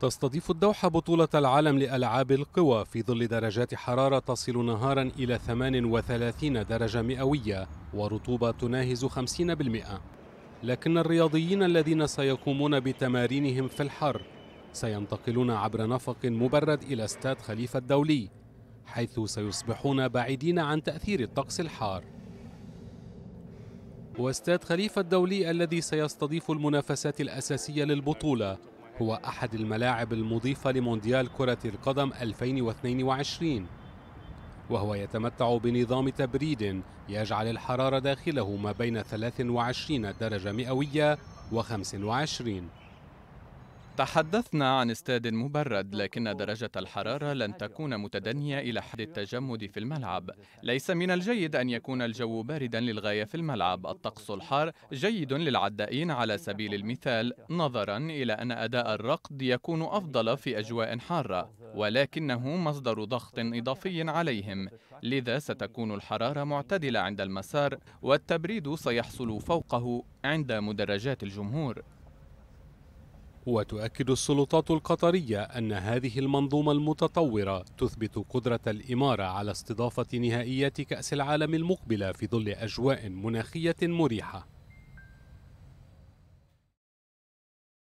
تستضيف الدوحة بطولة العالم لألعاب القوى في ظل درجات حرارة تصل نهارا إلى 38 درجة مئوية ورطوبة تناهز 50% لكن الرياضيين الذين سيقومون بتمارينهم في الحر سينتقلون عبر نفق مبرد إلى استاد خليفة الدولي حيث سيصبحون بعيدين عن تأثير الطقس الحار واستاد خليفة الدولي الذي سيستضيف المنافسات الأساسية للبطولة هو أحد الملاعب المضيفة لمونديال كرة القدم 2022 وهو يتمتع بنظام تبريد يجعل الحرارة داخله ما بين 23 درجة مئوية و 25 تحدثنا عن استاد مبرد لكن درجة الحرارة لن تكون متدنية إلى حد التجمد في الملعب ليس من الجيد أن يكون الجو باردا للغاية في الملعب الطقس الحار جيد للعدائين على سبيل المثال نظرا إلى أن أداء الركض يكون أفضل في أجواء حارة ولكنه مصدر ضغط إضافي عليهم لذا ستكون الحرارة معتدلة عند المسار والتبريد سيحصل فوقه عند مدرجات الجمهور وتؤكد السلطات القطرية أن هذه المنظومة المتطورة تثبت قدرة الإمارة على استضافة نهائيات كأس العالم المقبلة في ظل أجواء مناخية مريحة